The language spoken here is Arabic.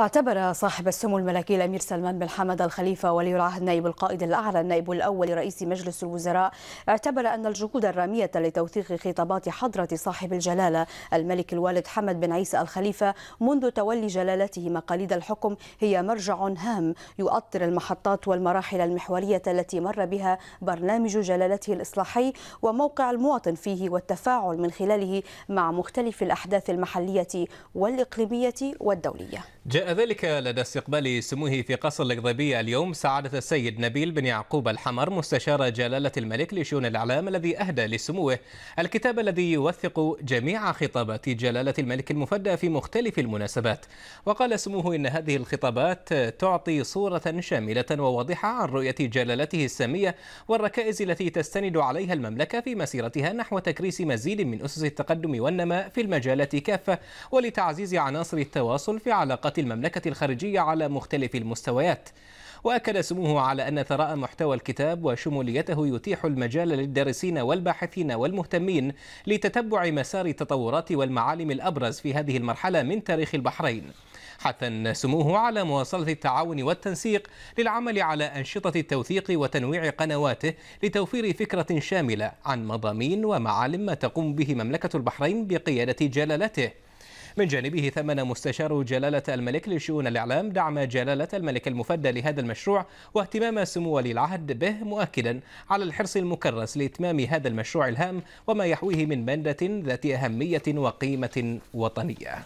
اعتبر صاحب السمو الملكي الامير سلمان بن حمد الخليفه ولي العهد نائب القائد الاعلى النائب الاول لرئيس مجلس الوزراء اعتبر ان الجهود الراميه لتوثيق خطابات حضره صاحب الجلاله الملك الوالد حمد بن عيسى الخليفه منذ تولي جلالته مقاليد الحكم هي مرجع هام يؤطر المحطات والمراحل المحوريه التي مر بها برنامج جلالته الاصلاحي وموقع المواطن فيه والتفاعل من خلاله مع مختلف الاحداث المحليه والاقليميه والدوليه جاء ذلك لدى استقبال سموه في قصر القضيبية اليوم سعادة السيد نبيل بن يعقوب الحمر مستشار جلالة الملك لشؤون الإعلام الذي أهدى لسموه الكتاب الذي يوثق جميع خطابات جلالة الملك المفدى في مختلف المناسبات وقال سموه إن هذه الخطابات تعطي صورة شاملة وواضحة عن رؤية جلالته السامية والركائز التي تستند عليها المملكة في مسيرتها نحو تكريس مزيد من أسس التقدم والنماء في المجالات كافة ولتعزيز عناصر التواصل في علاقة المملكة الخارجية على مختلف المستويات وأكد سموه على أن ثراء محتوى الكتاب وشموليته يتيح المجال للدارسين والباحثين والمهتمين لتتبع مسار التطورات والمعالم الأبرز في هذه المرحلة من تاريخ البحرين حثا سموه على مواصلة التعاون والتنسيق للعمل على أنشطة التوثيق وتنويع قنواته لتوفير فكرة شاملة عن مضامين ومعالم ما تقوم به مملكة البحرين بقيادة جلالته من جانبه ثمن مستشار جلالة الملك لشؤون الإعلام دعم جلالة الملك المفدى لهذا المشروع واهتمام سمو ولي العهد به مؤكدا على الحرص المكرس لإتمام هذا المشروع الهام وما يحويه من مندة ذات أهمية وقيمة وطنية